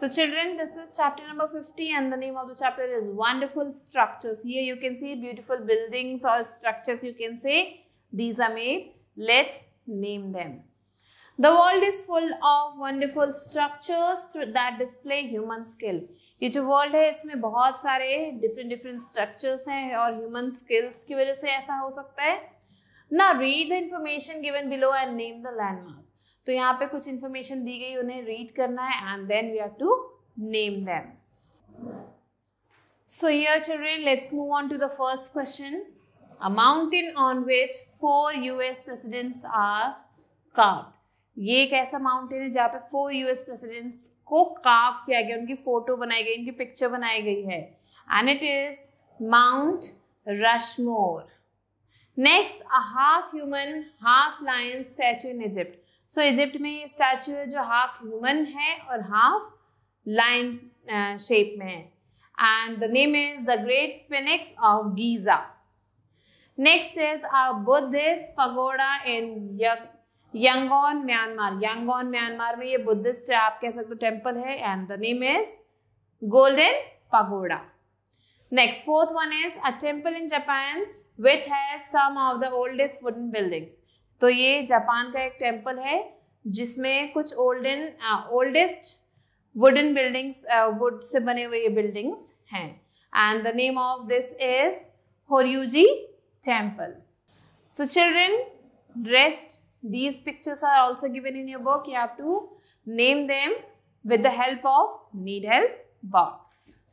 So children, this is chapter number 50 and the name of the chapter is Wonderful Structures. Here you can see beautiful buildings or structures you can say. These are made. Let's name them. The world is full of wonderful structures that display human skill. ये जो has है इसमें बहुत सारे different different structures हैं और human skills की वजह से ऐसा हो सकता है ना रीड the इंफॉर्मेशन तो यहाँ पे कुछ इन्फॉर्मेशन दी गई उन्हें रीड करना है and then we have to name them so here children, let's move on to the first question a mountain on which four US presidents are carved. ये एक ऐसा माउंटेन है जहाँ पे फोर यूएस प्रेसिडेंट्स को carve किया गया उनकी फोटो बनाई गई उनकी पिक्चर बनाई गई है and it is Mount Rushmore next a half human half lion statue in Egypt so Egypt में ये स्टैचू है जो हाफ ह्यूमन है और हाफ लाइन शेप में है and the name is the great sphinx of Giza next is a Buddhist pagoda in Yangon Myanmar Yangon Myanmar में ये बुद्धिस्ट आप कह सकते हो टेम्पल है and the name is golden pagoda next fourth one is a temple in Japan which has some of the oldest wooden buildings तो ये Japan का एक टेम्पल है जिसमें कुछ olden oldest wooden buildings wood से बने हुए ये बिल्डिंग्स हैं and the name of this is Horyuji temple so children rest these pictures are also given in your book you have to name them with the help of need help box